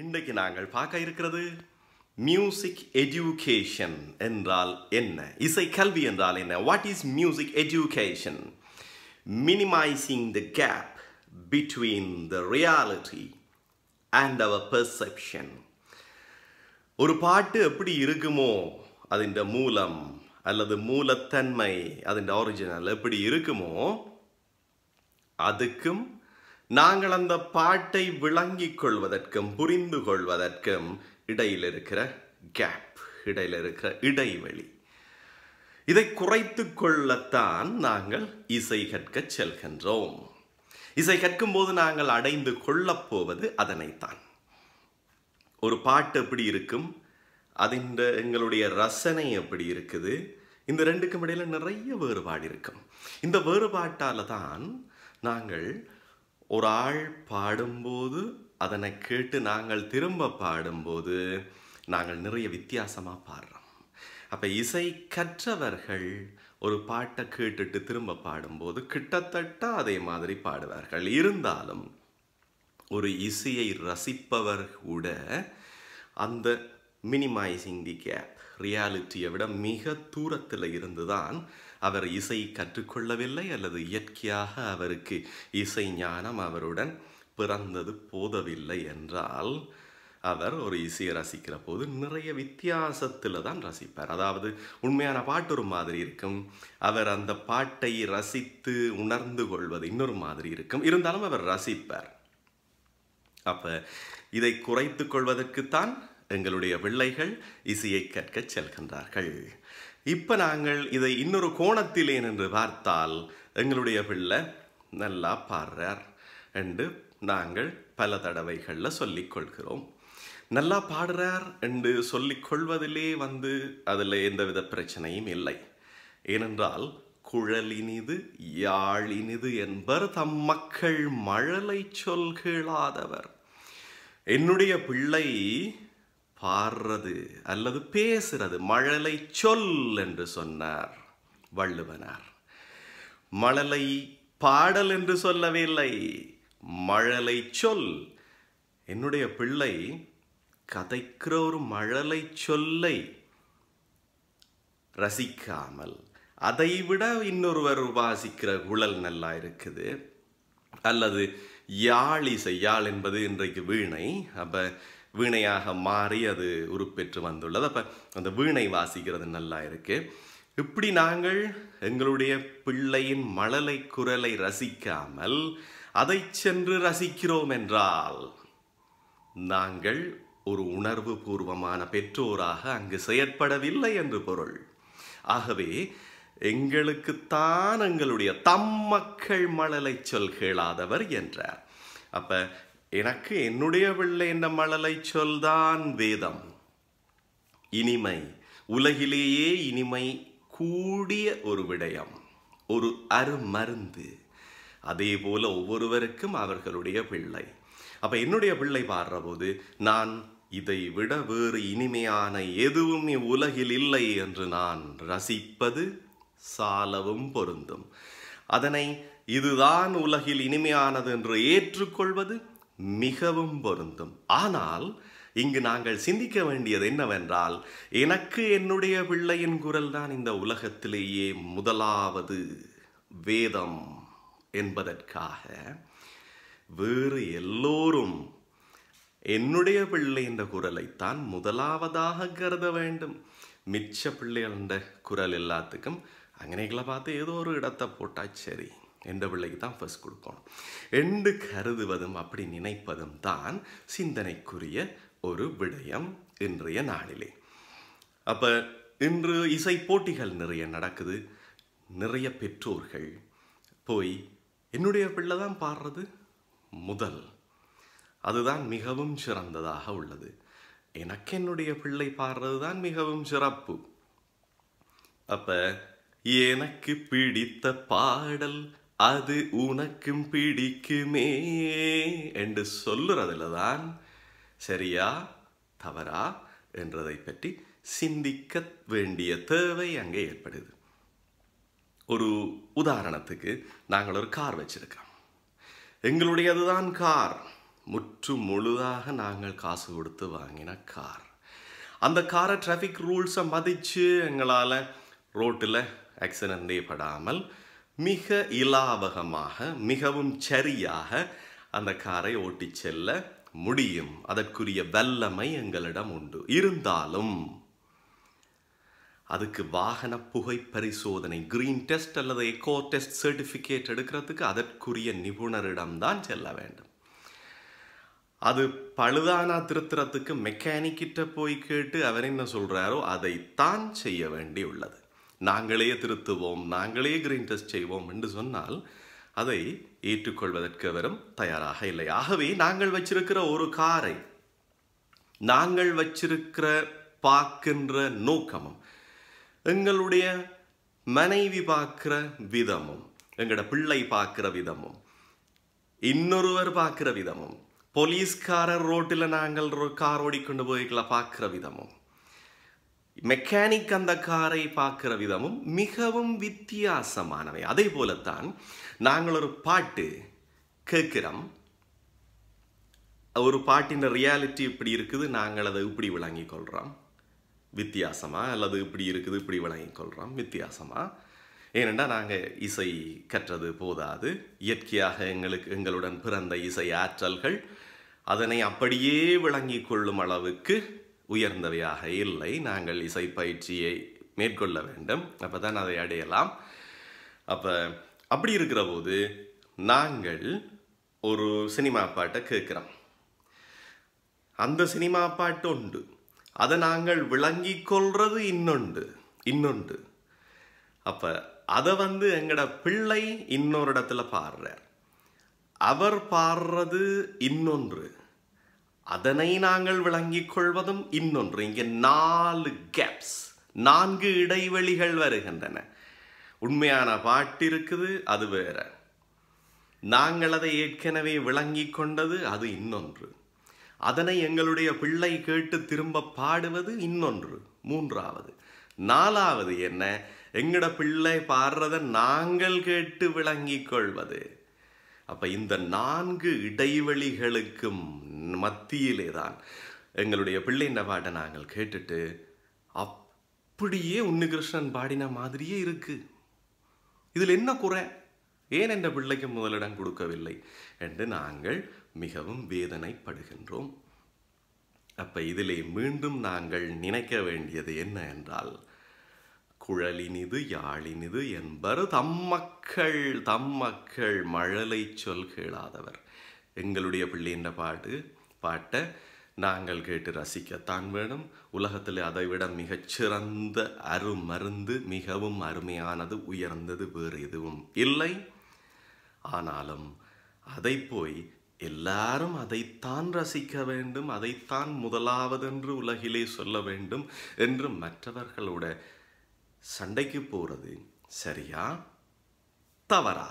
இன்றைக்கு நாங்கள் பார்க்க இருக்கிறது மியூசிக் எஜுகேஷன் என்றால் என்ன இசை கல்வி என்றால் என்ன what is music education minimising the gap between the reality and our perception ஒரு பாட்டு எப்படி இருக்குமோ அதன் மூலம் அல்லது மூலத்தன்மை அதன் ஒரிஜினல் எப்படி இருக்குமோ அதுக்கும் நாங்கள் அந்த பாட்டை விளங்கிக் கொள்வதற்கும் புரிந்து கொள்வதற்கும் இடையில் இருக்கிற கேப் இடையில் இருக்கிற இடைவெளி இதை குறைத்து கொள்ளத்தான் நாங்கள் இசை கற்க செல்கின்றோம் இசை கற்கும் போது நாங்கள் அடைந்து கொள்ளப் போவது அதனைத்தான் ஒரு பாட்டு எப்படி இருக்கும் அதின் எங்களுடைய ரசனை எப்படி இருக்குது இந்த ரெண்டுக்கும் இடையில் நிறைய வேறுபாடு இருக்கும் இந்த வேறுபாட்டால் தான் நாங்கள் ஒரு ஆள் பாடும்போது அதனை கேட்டு நாங்கள் திரும்ப பாடும்போது நாங்கள் நிறைய வித்தியாசமாக பாடுறோம் அப்போ இசை கற்றவர்கள் ஒரு பாட்டை கேட்டுட்டு திரும்ப பாடும்போது கிட்டத்தட்ட அதே மாதிரி பாடுவார்கள் இருந்தாலும் ஒரு இசையை ரசிப்பவர் கூட அந்த மினிமைசிங் தி கேப் ரியாலிட்டியை விட மிக தூரத்தில் இருந்து தான் அவர் இசை கற்றுக்கொள்ளவில்லை அல்லது இயற்கையாக அவருக்கு இசை ஞானம் அவருடன் பிறந்தது போதவில்லை என்றால் அவர் ஒரு இசையை ரசிக்கிற போது நிறைய வித்தியாசத்தில் தான் ரசிப்பார் அதாவது உண்மையான பாட்டு ஒரு மாதிரி இருக்கும் அவர் அந்த பாட்டை ரசித்து உணர்ந்து கொள்வது இன்னொரு மாதிரி இருக்கும் இருந்தாலும் அவர் ரசிப்பார் அப்போ இதை குறைத்து கொள்வதற்குத்தான் எங்களுடைய பிள்ளைகள் இசையை கற்கச் செல்கின்றார்கள் இப்போ நாங்கள் இதை இன்னொரு கோணத்திலே நின்று பார்த்தால் எங்களுடைய பிள்ளை நல்லா பாடுறார் என்று நாங்கள் பல தடவைகளில் சொல்லிக்கொள்கிறோம் நல்லா பாடுறார் என்று சொல்லிக்கொள்வதிலே வந்து அதில் எந்தவித பிரச்சனையும் இல்லை ஏனென்றால் குழலினிது யாழினிது என்பர் தம் மக்கள் மழலை சொல்களாதவர் என்னுடைய பிள்ளை பாடுறது அல்லது பேசுறது மழலை சொல் என்று சொன்னார் வள்ளுவனார் மழலை பாடல் என்று சொல்லவில்லை மழலை சொல் என்னுடைய பிள்ளை கதைக்கிற ஒரு மழலை சொல்லை ரசிக்காமல் அதை விட இன்னொருவர் வாசிக்கிற குழல் நல்லா இருக்குது அல்லது யாழ் இசை யாழ் என்பது இன்றைக்கு வீணை அப்போ வீணையாக மாறி அது உருப்பெற்று வந்துள்ளது அப்போ அந்த வீணை வாசிக்கிறது நல்லா இருக்குது இப்படி நாங்கள் எங்களுடைய பிள்ளையின் மழலை குரலை ரசிக்காமல் அதை சென்று ரசிக்கிறோம் என்றால் நாங்கள் ஒரு உணர்வு பூர்வமான பெற்றோராக அங்கு செயற்படவில்லை என்று பொருள் ஆகவே எங்களுக்குத்தான் எங்களுடைய தம் மக்கள் மழலை சொல் கேளாதவர் என்றார் அப்போ எனக்கு என்னுடைய பிள்ளை என்ற மழலை சொல்தான் வேதம் இனிமை உலகிலேயே இனிமை கூடிய ஒரு விடயம் ஒரு அருமருந்து அதே போல ஒவ்வொருவருக்கும் அவர்களுடைய பிள்ளை அப்போ என்னுடைய பிள்ளை பாடுற போது நான் இதை விட வேறு இனிமையான எதுவும் உலகில் இல்லை என்று நான் ரசிப்பது சாலவும் பொருந்தும் அதனை இதுதான் உலகில் இனிமையானது என்று ஏற்றுக்கொள்வது மிகவும் பொருந்தும் ஆனால் இங்கு நாங்கள் சிந்திக்க வேண்டியது என்னவென்றால் எனக்கு என்னுடைய பிள்ளையின் குரல் தான் இந்த உலகத்திலேயே முதலாவது வேதம் என்பதற்காக வேறு எல்லோரும் என்னுடைய பிள்ளை என்ற குரலைத்தான் முதலாவதாக கருத வேண்டும் மிச்ச பிள்ளைகள குரல் எல்லாத்துக்கும் பார்த்து ஏதோ ஒரு இடத்தை போட்டால் சரி என்ற பிள்ளைக்கு தான் ஃபர்ஸ்ட் கொடுக்கணும் என்று கருதுவதும் அப்படி நினைப்பதும் தான் சிந்தனைக்குரிய ஒரு விடயம் இன்றைய நாளிலே அப்போ இன்று இசை போட்டிகள் நிறைய நடக்குது நிறைய பெற்றோர்கள் போய் என்னுடைய பிள்ளை தான் பாடுறது முதல் அதுதான் மிகவும் சிறந்ததாக உள்ளது எனக்கு என்னுடைய பிள்ளை பாடுறது தான் மிகவும் சிறப்பு அப்போ எனக்கு பிடித்த பாடல் அது உனக்கும் பிடிக்குமே என்று சொல்லுறதுல தான் சரியா தவறா என்றதை பற்றி சிந்திக்க வேண்டிய தேவை அங்கே ஏற்படுது ஒரு உதாரணத்துக்கு நாங்கள் ஒரு கார் வச்சிருக்கோம் எங்களுடையது தான் கார் முற்று முழுதாக நாங்கள் காசு கொடுத்து வாங்கின கார் அந்த காரை டிராஃபிக் ரூல்ஸை மதித்து எங்களால் ரோட்டில் ஆக்சிடென்டே படாமல் மிக இலாவகமாக மிகவும் சரியாக அந்த காரை ஓட்டி செல்ல முடியும் அதற்குரிய வல்லமை எங்களிடம் உண்டு இருந்தாலும் அதுக்கு வாகன புகை பரிசோதனை கிரீன் டெஸ்ட் அல்லது எக்கோ டெஸ்ட் சர்டிஃபிகேட் எடுக்கிறதுக்கு அதற்குரிய நிபுணரிடம்தான் செல்ல வேண்டும் அது பழுதானா திருத்துறதுக்கு மெக்கானிக்கிட்ட போய் கேட்டு அவர் என்ன சொல்கிறாரோ அதைத்தான் செய்ய வேண்டி உள்ளது நாங்களே திருத்துவோம் நாங்களே கிரீன் டெஸ்ட் செய்வோம் என்று சொன்னால் அதை ஏற்றுக்கொள்வதற்கு அவரும் தயாராக இல்லை ஆகவே நாங்கள் வச்சிருக்கிற ஒரு காரை நாங்கள் வச்சிருக்கிற பார்க்கின்ற நோக்கமும் எங்களுடைய மனைவி பார்க்கிற விதமும் எங்களோட பிள்ளை பார்க்கிற விதமும் இன்னொருவர் பார்க்கிற விதமும் போலீஸ்காரர் ரோட்டில் நாங்கள் கார் ஓடிக்கொண்டு போய்களை பார்க்குற விதமும் மெக்கானிக் அந்த காரை பார்க்குற விதமும் மிகவும் வித்தியாசமானவை அதே போலத்தான் நாங்கள் ஒரு பாட்டு கேட்குறோம் ஒரு பாட்டின் ரியாலிட்டி இப்படி இருக்குது நாங்கள் அதை இப்படி விளங்கி கொள்கிறோம் வித்தியாசமாக அல்லது இப்படி இருக்குது இப்படி விளங்கி கொள்கிறோம் வித்தியாசமாக ஏனென்றால் நாங்கள் இசை கற்றது போதாது இயற்கையாக எங்களுக்கு எங்களுடன் பிறந்த இசை ஆற்றல்கள் அதனை அப்படியே விளங்கி கொள்ளும் அளவுக்கு உயர்ந்தவையாக இல்லை நாங்கள் இசை பயிற்சியை மேற்கொள்ள வேண்டும் அப்போ தான் அதை அடையலாம் அப்போ அப்படி இருக்கிற போது நாங்கள் ஒரு சினிமா பாட்டை கேட்குறோம் அந்த சினிமா பாட்டு உண்டு அதை நாங்கள் விளங்கி கொள்வது இன்னொன்று இன்னொன்று அப்போ அதை வந்து எங்களோட பிள்ளை இன்னொரு இடத்துல பாடுறார் அவர் பாடுறது இன்னொன்று அதனை நாங்கள் விளங்கிக் கொள்வதும் இன்னொன்று இங்கே நாலு கேப்ஸ் நான்கு இடைவெளிகள் வருகின்றன உண்மையான பாட்டு இருக்குது அது வேற நாங்கள் அதை ஏற்கனவே விளங்கி கொண்டது அது இன்னொன்று அதனை எங்களுடைய பிள்ளை கேட்டு திரும்ப பாடுவது இன்னொன்று மூன்றாவது நாலாவது என்ன எங்கட பிள்ளை பாடுறதை நாங்கள் கேட்டு விளங்கிக் கொள்வது அப்போ இந்த நான்கு இடைவெளிகளுக்கும் மத்தியிலே தான் எங்களுடைய பிள்ளை பாட்டை நாங்கள் கேட்டுட்டு அப்படியே உன்னிகிருஷ்ணன் பாடின மாதிரியே இருக்குது இதில் என்ன குறை ஏன் என்ற பிள்ளைக்கு முதலிடம் கொடுக்கவில்லை என்று நாங்கள் மிகவும் வேதனைப்படுகின்றோம் அப்போ இதிலே மீண்டும் நாங்கள் நினைக்க வேண்டியது என்ன என்றால் குழலினிது யாழினிது என்பர் தம்மக்கள் தம்மக்கள் மழலை சொல் கேளாதவர் எங்களுடைய பிள்ளைன்ற பாட்டு பாட்டை நாங்கள் கேட்டு ரசிக்கத்தான் வேணும் உலகத்தில் அதைவிட மிகச்சிறந்த அருமருந்து மிகவும் அருமையானது உயர்ந்தது வேறு எதுவும் இல்லை ஆனாலும் அதை போய் எல்லாரும் அதைத்தான் ரசிக்க வேண்டும் அதைத்தான் முதலாவதென்று உலகிலே சொல்ல வேண்டும் என்று மற்றவர்களோட சண்டைக்கு போகிறது சரியா தவறா